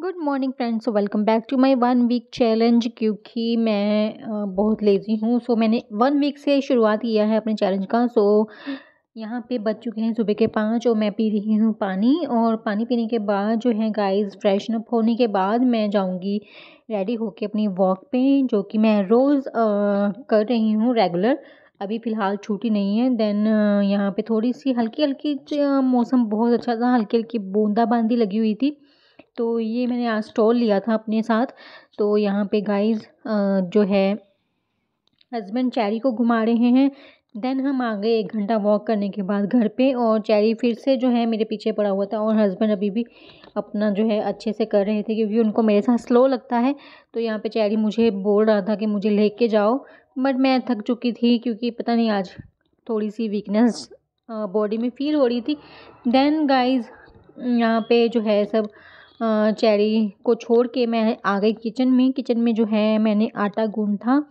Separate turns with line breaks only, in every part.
good morning friends welcome back to my one week challenge क्योंकि मैं बहुत lazy हूँ सो मैंने वन वीक से शुरुआत किया है अपने चैलेंज का सो यहाँ पे बच चुके हैं सुबह के पाँच और मैं पी रही हूँ पानी और पानी पीने के बाद जो है गाइस फ्रेशन अप होने के बाद मैं जाऊँगी रेडी होके अपनी वॉक पे जो कि मैं रोज़ कर रही हूँ रेगुलर अभी फ़िलहाल छूटी नहीं है देन यहाँ पे थोड़ी सी हल्की हल्की मौसम बहुत अच्छा था हल्की हल्की बूंदाबांदी लगी हुई थी तो ये मैंने आज स्टॉल लिया था अपने साथ तो यहाँ पे गाइस जो है हस्बैंड चैरी को घुमा रहे हैं देन हम आ गए एक घंटा वॉक करने के बाद घर पे और चैरी फिर से जो है मेरे पीछे पड़ा हुआ था और हस्बैंड अभी भी अपना जो है अच्छे से कर रहे थे क्योंकि उनको मेरे साथ स्लो लगता है तो यहाँ पे चैरी मुझे बोल रहा था कि मुझे लेके जाओ बट मैं थक चुकी थी क्योंकि पता नहीं आज थोड़ी सी वीकनेस बॉडी में फील हो रही थी देन गाइज यहाँ पे जो है सब चेरी को छोड़ के मैं आ गई किचन में किचन में जो है मैंने आटा गूंथा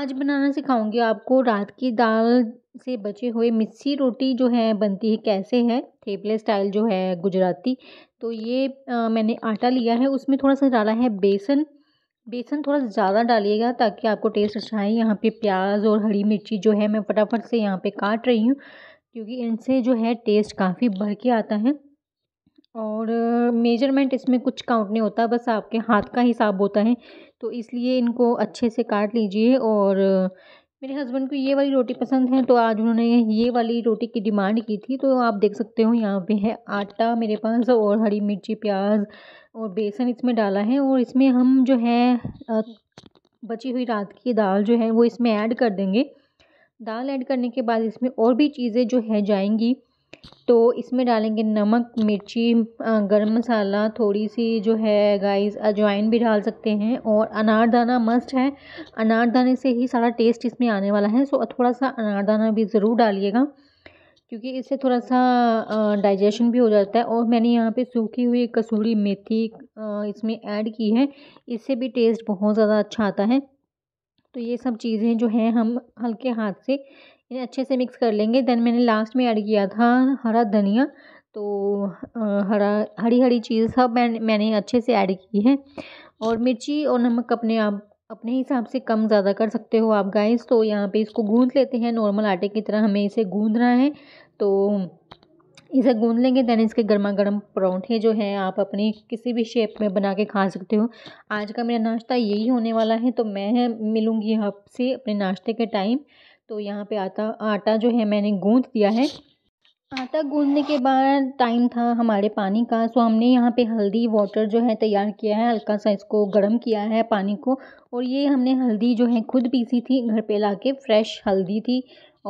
आज बनाना सिखाऊंगी आपको रात की दाल से बचे हुए मिस्सी रोटी जो है बनती है कैसे है थेपले स्टाइल जो है गुजराती तो ये आ, मैंने आटा लिया है उसमें थोड़ा सा डाला है बेसन बेसन थोड़ा ज़्यादा डालिएगा ताकि आपको टेस्ट अच्छा आए यहाँ पे प्याज और हरी मिर्ची जो है मैं फटाफट से यहाँ पे काट रही हूँ क्योंकि इनसे जो है टेस्ट काफ़ी बढ़ के आता है और मेजरमेंट इसमें कुछ काउंट नहीं होता बस आपके हाथ का हिसाब होता है तो इसलिए इनको अच्छे से काट लीजिए और मेरे हस्बैंड को ये वाली रोटी पसंद है तो आज उन्होंने ये वाली रोटी की डिमांड की थी तो आप देख सकते हो यहाँ पे है आटा मेरे पास और हरी मिर्ची प्याज और बेसन इसमें डाला है और इसमें हम जो है बची हुई रात की दाल जो है वो इसमें ऐड कर देंगे दाल ऐड करने के बाद इसमें और भी चीज़ें जो है जाएंगी तो इसमें डालेंगे नमक मिर्ची गरम मसाला थोड़ी सी जो है गाइस अजवाइन भी डाल सकते हैं और अनारदाना मस्ट है अनारदाने से ही सारा टेस्ट इसमें आने वाला है सो थोड़ा सा अनारदाना भी ज़रूर डालिएगा क्योंकि इससे थोड़ा सा डाइजेशन भी हो जाता है और मैंने यहाँ पे सूखी हुई कसूरी मेथी इसमें ऐड की है इससे भी टेस्ट बहुत ज़्यादा अच्छा आता है तो ये सब चीज़ें जो हैं हम हल्के हाथ से इन्हें अच्छे से मिक्स कर लेंगे देन मैंने लास्ट में ऐड किया था हरा धनिया तो हरा हरी हरी चीज़ सब मैंने मैंने अच्छे से ऐड की है और मिर्ची और नमक अपने आप अपने हिसाब से कम ज़्यादा कर सकते हो आप गाइस तो यहाँ पे इसको गूंद लेते हैं नॉर्मल आटे की तरह हमें इसे गूंदना है तो इसे गूंद लेंगे देन इसके गर्मा गर्म परौंठे जो हैं आप अपनी किसी भी शेप में बना के खा सकते हो आज का मेरा नाश्ता यही होने वाला है तो मैं मिलूँगी आपसे अपने नाश्ते के टाइम तो यहाँ पे आटा आटा जो है मैंने गूँथ दिया है आटा गूंदने के बाद टाइम था हमारे पानी का सो हमने यहाँ पे हल्दी वाटर जो है तैयार किया है हल्का सा इसको गर्म किया है पानी को और ये हमने हल्दी जो है खुद पीसी थी घर पे लाके फ्रेश हल्दी थी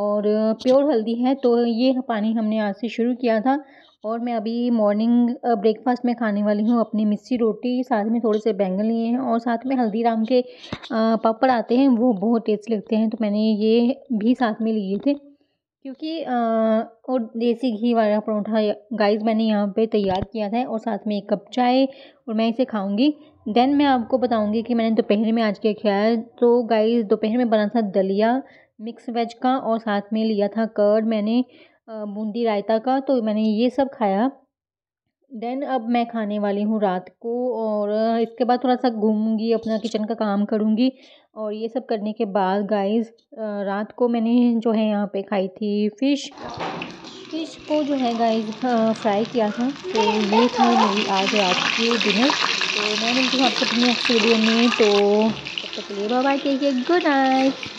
और प्योर हल्दी है तो ये पानी हमने आज से शुरू किया था और मैं अभी मॉर्निंग ब्रेकफास्ट में खाने वाली हूँ अपनी मिस्सी रोटी साथ में थोड़े से बैंगन लिए हैं और साथ में हल्दीराम के पापड़ आते हैं वो बहुत टेस्ट लगते हैं तो मैंने ये भी साथ में लिए थे क्योंकि और देसी घी वाला परोठा गाइस मैंने यहाँ पे तैयार किया था और साथ में एक कप चाय और मैं इसे खाऊंगी देन मैं आपको बताऊंगी कि मैंने दोपहर में आज क्या खाया है तो गाइस दोपहर में बना था दलिया मिक्स वेज का और साथ में लिया था कर्ड मैंने बूंदी रायता का तो मैंने ये सब खाया देन अब मैं खाने वाली हूँ रात को और इसके बाद थोड़ा सा घूमूंगी अपना किचन का काम करूँगी और ये सब करने के बाद गाइस रात को मैंने जो है यहाँ पे खाई थी फ़िश फ़िश को जो है गाइस फ्राई किया था तो ये था मेरी आज रात के डिनर तो मैं मिलती हूँ आपको अपनी नेक्स्ट वीडियो में तो तब तक के लिए बाय टेक गुड नाइट